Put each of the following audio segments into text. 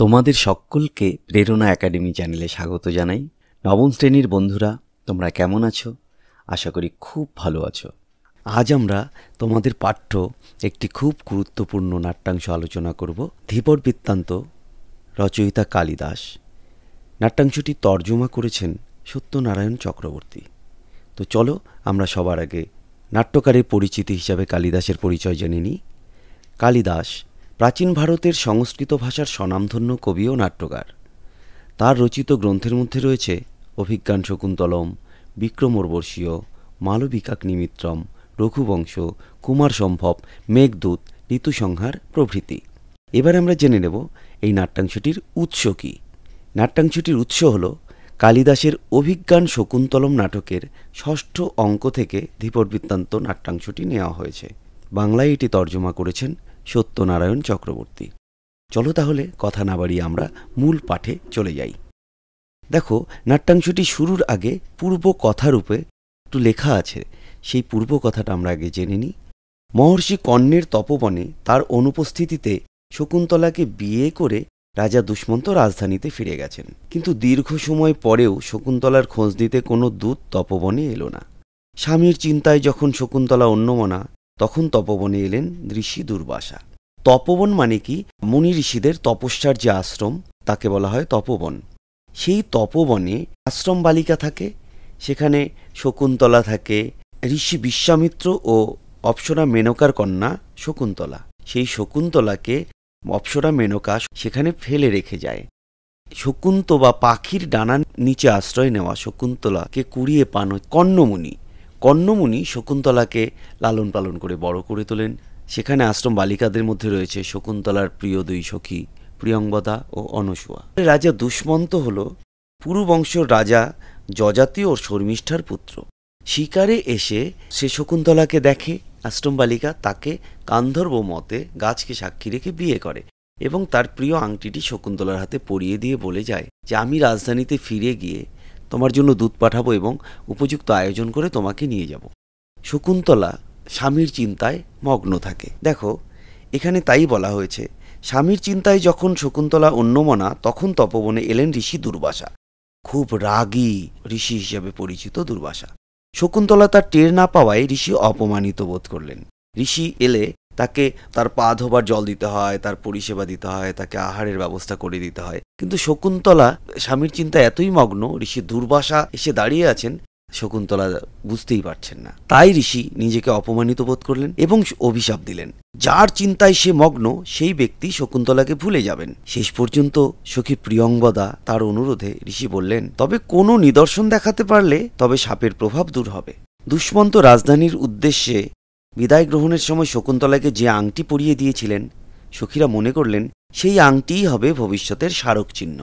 তোমাদের সকলকে প্রেরণা একাডেমি চ্যানেলে স্বাগত জানাই নবম শ্রেণীর বন্ধুরা তোমরা কেমন আছো আশা করি খুব ভালো আছো আজ আমরা তোমাদের পাঠ্য একটি খুব গুরুত্বপূর্ণ নাট্যাংশ আলোচনা করব ধীপর বৃত্তান্ত রচয়িতা কালিদাস নাট্যাংশটি তর্জমা করেছেন সত্যনারায়ণ চক্রবর্তী তো চলো আমরা সবার আগে নাট্যকারের পরিচিতি হিসাবে কালিদাসের পরিচয় জেনে নিই কালিদাস প্রাচীন ভারতের সংস্কৃত ভাষার স্বনামধন্য কবি ও নাট্যকার তার রচিত গ্রন্থের মধ্যে রয়েছে অভিজ্ঞান শকুন্তলম বিক্রমোর্বশীয় মালবিকাক নিমিত্রম রঘুবংশ কুমার সম্ভব মেঘদূত ঋতুসংহার প্রভৃতি এবার আমরা জেনে নেব এই নাট্যাংশটির উৎস কী নাট্যাংশটির উৎস হল কালিদাসের অভিজ্ঞান শকুন্তলম নাটকের ষষ্ঠ অঙ্ক থেকে ধীপর বৃত্তান্ত নাট্যাংশটি নেওয়া হয়েছে বাংলায় এটি তর্জমা করেছেন সত্যনারায়ণ চক্রবর্তী চলো তাহলে কথা না বাড়িয়ে আমরা মূল পাঠে চলে যাই দেখো নাট্যাংশটি শুরুর আগে পূর্ব কথারূপে একটু লেখা আছে সেই পূর্ব কথাটা আমরা আগে জেনে নিই মহর্ষি কর্ণের তপবনে তার অনুপস্থিতিতে শকুন্তলাকে বিয়ে করে রাজা দুষ্মন্ত রাজধানীতে ফিরে গেছেন কিন্তু দীর্ঘ সময় পরেও শকুন্তলার খোঁজ দিতে কোনো দূত তপবনে এলো না স্বামীর চিন্তায় যখন শকুন্তলা অন্যমনা তখন তপবনে এলেন ঋষি দুর্বাসা তপবন মানে কি মুনি ঋষিদের তপস্যার যে আশ্রম তাকে বলা হয় তপবন সেই তপবনে আশ্রম বালিকা থাকে সেখানে শকুন্তলা থাকে ঋষি বিশ্বামিত্র ও অপসরা মেনকার কন্যা শকুন্তলা সেই শকুন্তলাকে অপসরা মেনকা সেখানে ফেলে রেখে যায় শকুন্ত বা পাখির ডানার নিচে আশ্রয় নেওয়া শকুন্তলাকে কুড়িয়ে পান কর্ণমুনি কর্ণমুনি শকুন্তলাকে লালন পালন করে বড় করে তোলেন সেখানে আশ্রম বালিকাদের মধ্যে রয়েছে শকুন্তলার প্রিয় দুই সখী প্রিয়ঙ্গদা ও অনসুয়া রাজা দুষ্মন্ত হল বংশ রাজা যজাতি ও শর্মিষ্ঠার পুত্র শিকারে এসে সে শকুন্তলাকে দেখে আশ্রম বালিকা তাকে কান্ধর্ব মতে গাছকে সাক্ষী রেখে বিয়ে করে এবং তার প্রিয় আংটিটি শকুন্তলার হাতে পরিয়ে দিয়ে বলে যায় যে আমি রাজধানীতে ফিরে গিয়ে তোমার জন্য দুধ পাঠাবো এবং উপযুক্ত আয়োজন করে তোমাকে নিয়ে যাব শকুন্তলা স্বামীর চিন্তায় মগ্ন থাকে দেখো এখানে তাই বলা হয়েছে স্বামীর চিন্তায় যখন শকুন্তলা অন্যমনা তখন তপবনে এলেন ঋষি দুর্বাসা খুব রাগী ঋষি হিসেবে পরিচিত দুর্বাসা শকুন্তলা তার টের না পাওয়ায় ঋষি অপমানিত বোধ করলেন ঋষি এলে তাকে তার পা ধোবার জল দিতে হয় তার পরিষেবা দিতে হয় তাকে আহারের ব্যবস্থা করে দিতে হয় কিন্তু শকুন্তলা স্বামীর চিন্তা এতই মগ্ন ঋষি দুর্বাসা এসে দাঁড়িয়ে আছেন শকুন্তলা বুঝতেই পারছেন না তাই ঋষি নিজেকে অপমানিত বোধ করলেন এবং অভিশাপ দিলেন যার চিন্তায় সে মগ্ন সেই ব্যক্তি শকুন্তলাকে ভুলে যাবেন শেষ পর্যন্ত সখী প্রিয়ঙ্গদা তার অনুরোধে ঋষি বললেন তবে কোনো নিদর্শন দেখাতে পারলে তবে সাপের প্রভাব দূর হবে দুষ্মন্ত রাজধানীর উদ্দেশ্যে বিদায় গ্রহণের সময় শকুন্তলাকে যে আংটি পরিয়ে দিয়েছিলেন সখীরা মনে করলেন সেই আংটিই হবে ভবিষ্যতের স্মারক চিহ্ন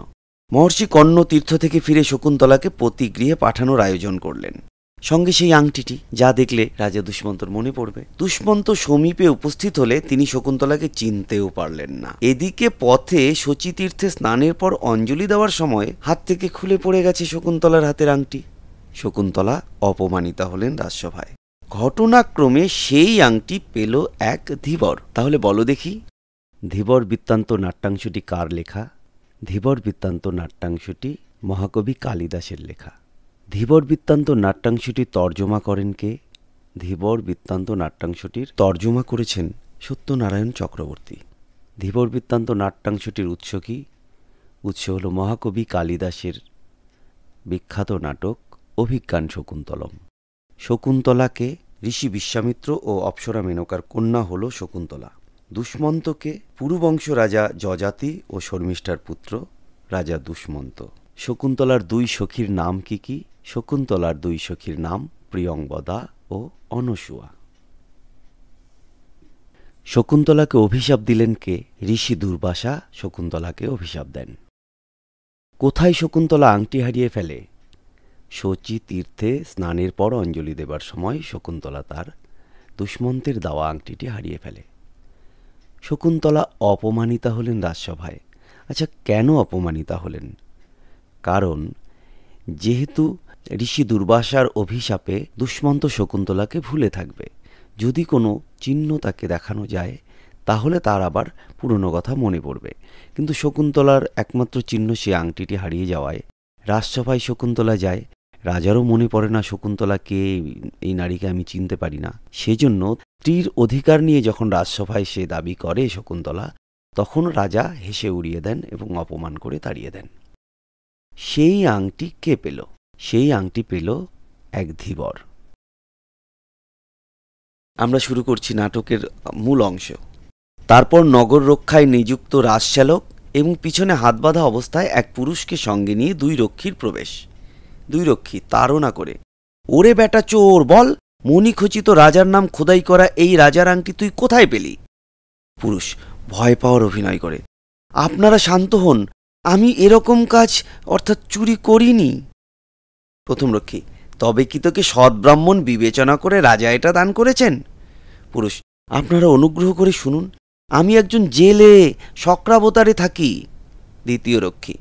মহর্ষি কর্ণ তীর্থ থেকে ফিরে শকুন্তলাকে পতিগৃহে পাঠানোর আয়োজন করলেন সঙ্গে সেই আংটিটি যা দেখলে রাজা দুষ্মন্তর মনে পড়বে দুষ্মন্ত সমীপে উপস্থিত হলে তিনি শকুন্তলাকে চিনতেও পারলেন না এদিকে পথে শচীতীর্থে স্নানের পর অঞ্জলি দেওয়ার সময় হাত থেকে খুলে পড়ে গেছে শকুন্তলার হাতের আংটি শকুন্তলা অপমানিতা হলেন রাজসভায় ঘটনাক্রমে সেই আংটি পেল এক ধীবর তাহলে বলো দেখি ধীবর বৃত্তান্ত নাট্যাংশটি কার লেখা ধীবর বৃত্তান্ত নাট্যাংশটি মহাকবি কালিদাসের লেখা ধীবর বৃত্তান্ত নাট্যাংশটি তর্জমা করেন কে ধীবর বৃত্তান্ত নাট্যাংশটির তর্জমা করেছেন সত্যনারায়ণ চক্রবর্তী ধীবর বৃত্তান্ত নাট্যাংশটির উৎস কি উৎস হল মহাকবি কালিদাসের বিখ্যাত নাটক অভিজ্ঞান শকুন্তলম শকুন্তলাকে ঋষি বিশ্বামিত্র ও অপ্সরা মেনকার কন্যা হল শকুন্তলা দুষ্মন্তকে পুরুবংশ রাজা যজাতি ও শর্মিষ্ঠার পুত্র রাজা দুষ্মন্ত শকুন্তলার দুই সখীর নাম কি কি শকুন্তলার দুই সখীর নাম প্রিয়ংবদা ও অনসুয়া শকুন্তলাকে অভিশাপ দিলেন কে ঋষি দুর্বাসা শকুন্তলাকে অভিশাপ দেন কোথায় শকুন্তলা আংটি হারিয়ে ফেলে শচী তীর্থে স্নানের পর অঞ্জলি দেবার সময় শকুন্তলা তার দুষ্মন্তের দাওয়া আংটিটি হারিয়ে ফেলে শকুন্তলা অপমানিতা হলেন রাজসভায় আচ্ছা কেন অপমানিতা হলেন কারণ যেহেতু ঋষি দুর্বাসার অভিশাপে দুষ্মন্ত শকুন্তলাকে ভুলে থাকবে যদি কোনো চিহ্ন তাকে দেখানো যায় তাহলে তার আবার পুরনো কথা মনে পড়বে কিন্তু শকুন্তলার একমাত্র চিহ্ন সে আংটিটি হারিয়ে যাওয়ায় রাজসভায় শকুন্তলা যায় রাজারও মনে পড়ে না শকুন্তলাকে এই নারীকে আমি চিনতে পারি না সেজন্য স্ত্রীর অধিকার নিয়ে যখন রাজসভায় সে দাবি করে শকুন্তলা তখন রাজা হেসে উড়িয়ে দেন এবং অপমান করে তাড়িয়ে দেন সেই আংটি কে পেল সেই আংটি পেল এক ধীবর আমরা শুরু করছি নাটকের মূল অংশ তারপর নগর রক্ষায় নিযুক্ত রাজশালক এবং পিছনে হাত বাঁধা অবস্থায় এক পুরুষকে সঙ্গে নিয়ে দুই রক্ষীর প্রবেশ দুই রক্ষী তাড়না করে ওরে বেটা চোর বল মণিখচিত রাজার নাম খোদাই করা এই রাজার আংটি তুই কোথায় পেলি পুরুষ ভয় পাওয়ার অভিনয় করে আপনারা শান্ত হন আমি এরকম কাজ অর্থাৎ চুরি করিনি প্রথম রক্ষী তবে কি তোকে সদ্ব্রাহ্মণ বিবেচনা করে রাজা এটা দান করেছেন পুরুষ আপনারা অনুগ্রহ করে শুনুন আমি একজন জেলে সক্রাবতারে থাকি দ্বিতীয় রক্ষী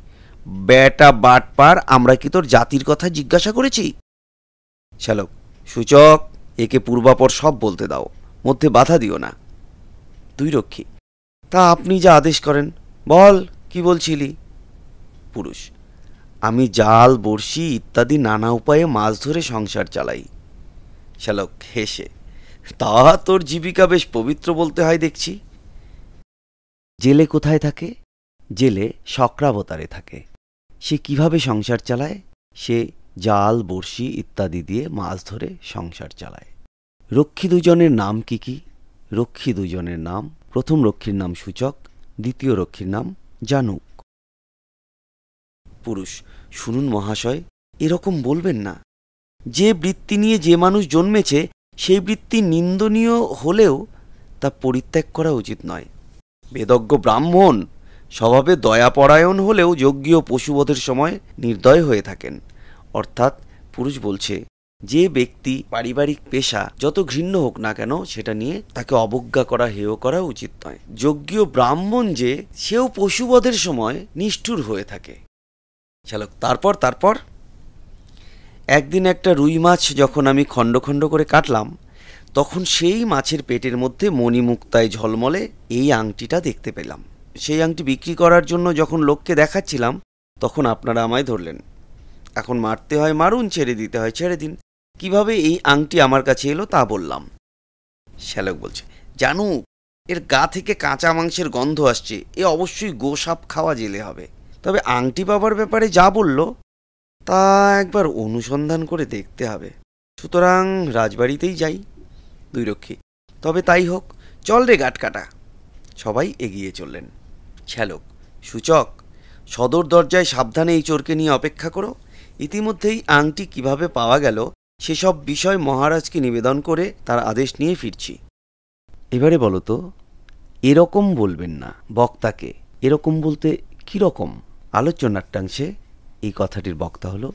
বেটা বাটপার আমরা কি তোর জাতির কথা জিজ্ঞাসা করেছি শ্যালক সূচক একে পূর্বাপর সব বলতে দাও মধ্যে বাধা দিও না দুই রক্ষী তা আপনি যা আদেশ করেন বল কি বলছিলি পুরুষ আমি জাল বড়শি ইত্যাদি নানা উপায়ে মাছ ধরে সংসার চালাই শ্যালক হেসে তা তোর জীবিকা বেশ পবিত্র বলতে হয় দেখছি জেলে কোথায় থাকে জেলে সক্রাবতারে থাকে সে কিভাবে সংসার চালায় সে জাল বড়শি ইত্যাদি দিয়ে মাছ ধরে সংসার চালায় রক্ষী দুজনের নাম কি কি রক্ষী দুজনের নাম প্রথম রক্ষীর নাম সূচক দ্বিতীয় রক্ষীর নাম জানুক পুরুষ শুনুন মহাশয় এরকম বলবেন না যে বৃত্তি নিয়ে যে মানুষ জন্মেছে সেই বৃত্তি নিন্দনীয় হলেও তা পরিত্যাগ করা উচিত নয় বেদজ্ঞ ব্রাহ্মণ স্বভাবে দয়াপরায়ণ হলেও যজ্ঞীয় পশুবধের সময় নির্দয় হয়ে থাকেন অর্থাৎ পুরুষ বলছে যে ব্যক্তি পারিবারিক পেশা যত ঘৃণ্য হোক না কেন সেটা নিয়ে তাকে অবজ্ঞা করা হেয় করা উচিত নয় যজ্ঞীয় ব্রাহ্মণ যে সেও পশুবধের সময় নিষ্ঠুর হয়ে থাকে চালক তারপর তারপর একদিন একটা রুই মাছ যখন আমি খণ্ড খণ্ড করে কাটলাম তখন সেই মাছের পেটের মধ্যে মণিমুক্তায় ঝলমলে এই আংটিটা দেখতে পেলাম সেই আংটি বিক্রি করার জন্য যখন লোককে দেখাচ্ছিলাম তখন আপনারা আমায় ধরলেন এখন মারতে হয় মারুন ছেড়ে দিতে হয় ছেড়ে দিন কিভাবে এই আংটি আমার কাছে এলো তা বললাম শ্যালক বলছে জানু এর গা থেকে কাঁচা মাংসের গন্ধ আসছে এ অবশ্যই গোসাপ খাওয়া জেলে হবে তবে আংটি পাবার ব্যাপারে যা বলল তা একবার অনুসন্ধান করে দেখতে হবে সুতরাং রাজবাড়িতেই যাই দুই রক্ষী তবে তাই হোক চল রে গাটকাটা সবাই এগিয়ে চললেন শ্যালক সূচক সদর দরজায় সাবধানে এই চোরকে নিয়ে অপেক্ষা করো ইতিমধ্যেই আংটি কিভাবে পাওয়া গেল সেসব বিষয় মহারাজকে নিবেদন করে তার আদেশ নিয়ে ফিরছি এবারে বলো তো এরকম বলবেন না বক্তাকে এরকম বলতে কীরকম আলোচনাটাংশে এই কথাটির বক্তা হলো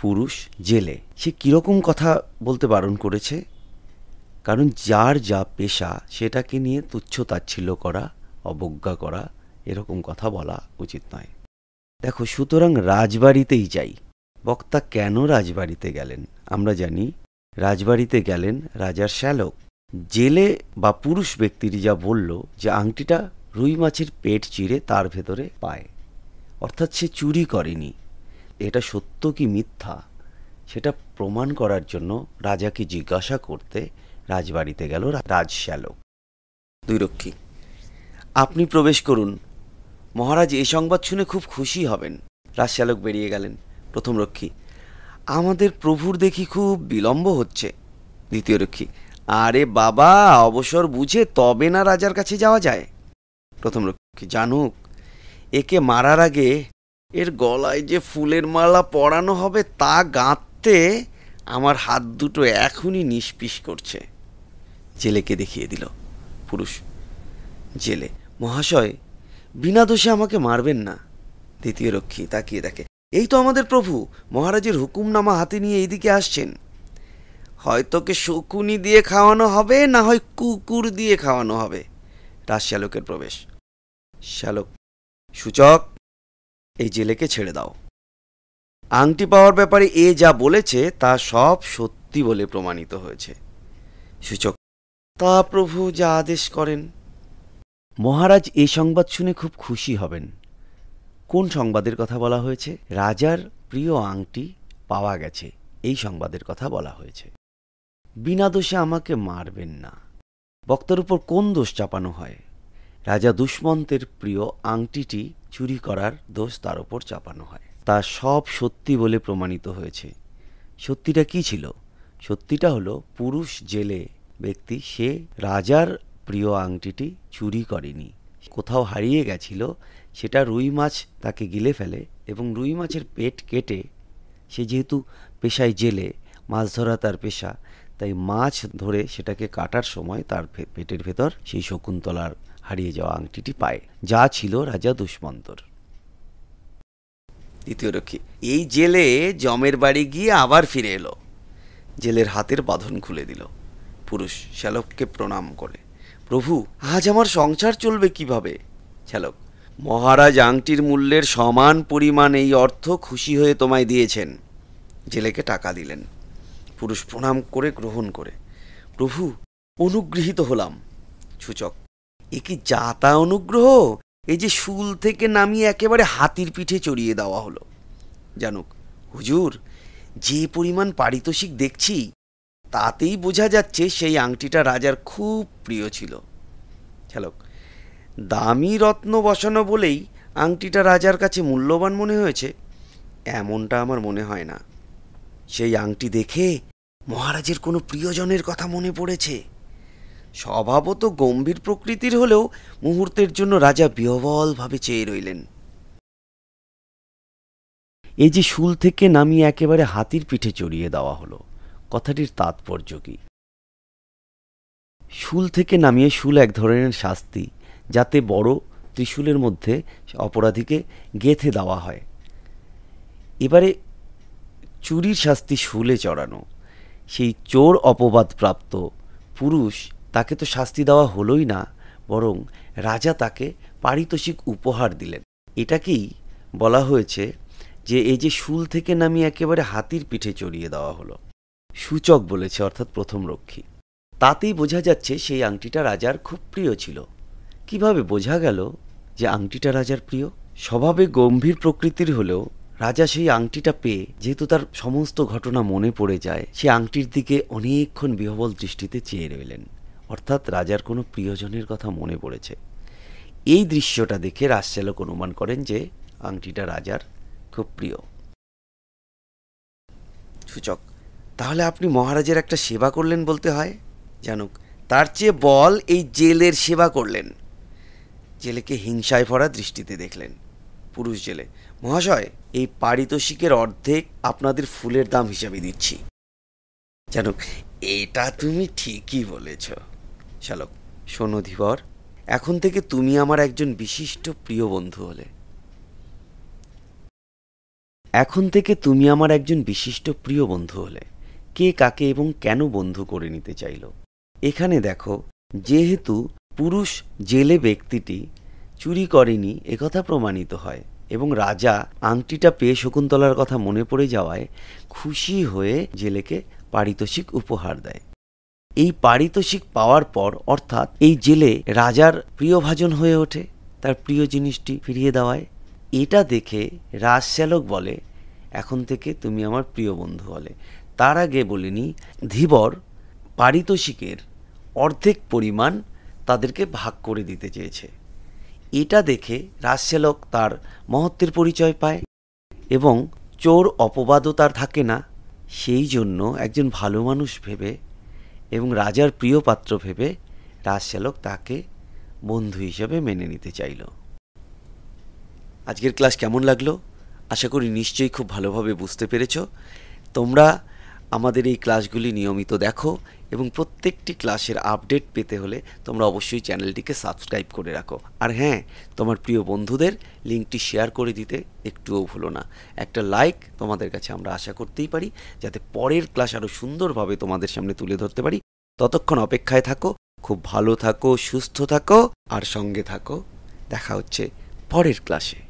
পুরুষ জেলে সে কীরকম কথা বলতে বারণ করেছে কারণ যার যা পেশা সেটাকে নিয়ে তুচ্ছ তাচ্ছিল্য করা অবজ্ঞা করা এরকম কথা বলা উচিত নয় দেখো সুতরাং রাজবাড়িতেই যাই বক্তা কেন রাজবাড়িতে গেলেন আমরা জানি রাজবাড়িতে গেলেন রাজার শ্যালক জেলে বা পুরুষ ব্যক্তির যা বলল যে আংটিটা রুই মাছের পেট চিরে তার ভেতরে পায় অর্থাৎ সে চুরি করেনি এটা সত্য কি মিথ্যা সেটা প্রমাণ করার জন্য রাজাকে জিজ্ঞাসা করতে রাজবাড়িতে গেল রাজশ্যালক দুই রক্ষী আপনি প্রবেশ করুন মহারাজ এ সংবাদ শুনে খুব খুশি হবেন রাশিয়ালোক বেরিয়ে গেলেন প্রথম রক্ষী আমাদের প্রভুর দেখি খুব বিলম্ব হচ্ছে দ্বিতীয় রক্ষী আরে বাবা অবসর বুঝে তবে না রাজার কাছে যাওয়া যায় প্রথম রক্ষী জানুক একে মারার আগে এর গলায় যে ফুলের মালা পরানো হবে তা গাঁততে আমার হাত দুটো এখনই নিষ্পিস করছে জেলেকে দেখিয়ে দিল পুরুষ জেলে মহাশয় বিনা দোষে আমাকে মারবেন না দ্বিতীয় রক্ষী তাকিয়ে দেখে এই তো আমাদের প্রভু মহারাজের হুকুমনামা হাতে নিয়ে এইদিকে আসছেন হয়তোকে শকুনি দিয়ে খাওয়ানো হবে না হয় কুকুর দিয়ে খাওয়ানো হবে শ্যালকের প্রবেশ শ্যালক সূচক এই জেলেকে ছেড়ে দাও আংটি পাওয়ার ব্যাপারে এ যা বলেছে তা সব সত্যি বলে প্রমাণিত হয়েছে সূচক তা প্রভু যা আদেশ করেন মহারাজ এ সংবাদ শুনে খুব খুশি হবেন কোন সংবাদের কথা বলা হয়েছে রাজার প্রিয় আংটি পাওয়া গেছে এই সংবাদের কথা বলা হয়েছে বিনা দোষে আমাকে মারবেন না বক্তার উপর কোন দোষ চাপানো হয় রাজা দুষ্মন্তের প্রিয় আংটিটি চুরি করার দোষ তার উপর চাপানো হয় তা সব সত্যি বলে প্রমাণিত হয়েছে সত্যিটা কি ছিল সত্যিটা হলো পুরুষ জেলে ব্যক্তি সে রাজার প্রিয় আংটিটি চুরি করেনি কোথাও হারিয়ে গেছিল সেটা রুই মাছ তাকে গিলে ফেলে এবং রুই মাছের পেট কেটে সে যেহেতু পেশায় জেলে মাছ ধরা তার পেশা তাই মাছ ধরে সেটাকে কাটার সময় তার পেটের ভেতর সেই শকুন্তলার হারিয়ে যাওয়া আংটিটি পায় যা ছিল রাজা দুষ্মন্তর দ্বিতীয় রক্ষী এই জেলে জমের বাড়ি গিয়ে আবার ফিরে এলো জেলের হাতের বাঁধন খুলে দিল পুরুষ শ্যালককে প্রণাম করে প্রভু আজ আমার সংসার চলবে কিভাবে শ্যালক মহারাজ আংটির মূল্যের সমান পরিমাণ এই অর্থ খুশি হয়ে তোমায় দিয়েছেন জেলেকে টাকা দিলেন পুরুষ প্রণাম করে গ্রহণ করে প্রভু অনুগৃহীত হলাম সূচক এ কি যাতা অনুগ্রহ এই যে শুল থেকে নামিয়ে একেবারে হাতির পিঠে চড়িয়ে দেওয়া হলো জানুক হুজুর যে পরিমাণ পারিতোষিক দেখছি তাতেই বোঝা যাচ্ছে সেই আংটিটা রাজার খুব প্রিয় ছিল চালক দামি রত্ন বসানো বলেই আংটিটা রাজার কাছে মূল্যবান মনে হয়েছে এমনটা আমার মনে হয় না সেই আংটি দেখে মহারাজের কোনো প্রিয়জনের কথা মনে পড়েছে স্বভাবত গম্ভীর প্রকৃতির হলেও মুহূর্তের জন্য রাজা বিহবলভাবে চেয়ে রইলেন এই যে শুল থেকে নামিয়ে একেবারে হাতির পিঠে চড়িয়ে দেওয়া হলো কথাটির তাৎপর্য কি শুল থেকে নামিয়ে শুল এক ধরনের শাস্তি যাতে বড় ত্রিশূলের মধ্যে অপরাধীকে গেথে দেওয়া হয় এবারে চুরির শাস্তি শুলে চড়ানো সেই চোর অপবাদপ্রাপ্ত পুরুষ তাকে তো শাস্তি দেওয়া হলোই না বরং রাজা তাকে পারিতোষিক উপহার দিলেন এটাকেই বলা হয়েছে যে এই যে শুল থেকে নামিয়ে একেবারে হাতির পিঠে চড়িয়ে দেওয়া হলো সূচক বলেছে অর্থাৎ প্রথম রক্ষী তাতেই বোঝা যাচ্ছে সেই আংটিটা রাজার খুব প্রিয় ছিল কিভাবে বোঝা গেল যে আংটিটা রাজার প্রিয় স্বভাবে গম্ভীর প্রকৃতির হলেও রাজা সেই আংটিটা পেয়ে যেহেতু তার সমস্ত ঘটনা মনে পড়ে যায় সে আংটির দিকে অনেকক্ষণ বিহবল দৃষ্টিতে চেয়ে রইলেন অর্থাৎ রাজার কোনো প্রিয়জনের কথা মনে পড়েছে এই দৃশ্যটা দেখে রাজচালক অনুমান করেন যে আংটিটা রাজার খুব প্রিয় সূচক তাহলে আপনি মহারাজের একটা সেবা করলেন বলতে হয় জানুক তার চেয়ে বল এই জেলের সেবা করলেন জেলেকে হিংসায় ভরা দৃষ্টিতে দেখলেন পুরুষ জেলে মহাশয় এই পারিতোষিকের অর্ধেক আপনাদের ফুলের দাম হিসাবে দিচ্ছি জানুক এটা তুমি ঠিকই বলেছ শালক শোনো ধীবর এখন থেকে তুমি আমার একজন বিশিষ্ট প্রিয় বন্ধু হলে এখন থেকে তুমি আমার একজন বিশিষ্ট প্রিয় বন্ধু হলে কে কাকে এবং কেন বন্ধু করে নিতে চাইল এখানে দেখো যেহেতু পুরুষ জেলে ব্যক্তিটি চুরি করেনি একথা প্রমাণিত হয় এবং রাজা আংটিটা পেয়ে শকুন্তলার কথা মনে পড়ে যাওয়ায় খুশি হয়ে জেলেকে পারিতোষিক উপহার দেয় এই পারিতোষিক পাওয়ার পর অর্থাৎ এই জেলে রাজার প্রিয়ভাজন হয়ে ওঠে তার প্রিয় জিনিসটি ফিরিয়ে দেওয়ায় এটা দেখে রাজশ্যালক বলে এখন থেকে তুমি আমার প্রিয় বন্ধু বলে তার আগে বলিনি ধীবর পারিতোষিকের অর্ধেক পরিমাণ তাদেরকে ভাগ করে দিতে চেয়েছে এটা দেখে রাজশেলক তার মহত্বের পরিচয় পায় এবং চোর অপবাদও তার থাকে না সেই জন্য একজন ভালো মানুষ ভেবে এবং রাজার প্রিয় পাত্র ভেবে রাজশেলক তাকে বন্ধু হিসেবে মেনে নিতে চাইল আজকের ক্লাস কেমন লাগলো আশা করি নিশ্চয়ই খুব ভালোভাবে বুঝতে পেরেছ তোমরা আমাদের এই ক্লাসগুলি নিয়মিত দেখো এবং প্রত্যেকটি ক্লাসের আপডেট পেতে হলে তোমরা অবশ্যই চ্যানেলটিকে সাবস্ক্রাইব করে রাখো আর হ্যাঁ তোমার প্রিয় বন্ধুদের লিঙ্কটি শেয়ার করে দিতে একটুও ভুলো না একটা লাইক তোমাদের কাছে আমরা আশা করতেই পারি যাতে পরের ক্লাস আরও সুন্দরভাবে তোমাদের সামনে তুলে ধরতে পারি ততক্ষণ অপেক্ষায় থাকো খুব ভালো থাকো সুস্থ থাকো আর সঙ্গে থাকো দেখা হচ্ছে পরের ক্লাসে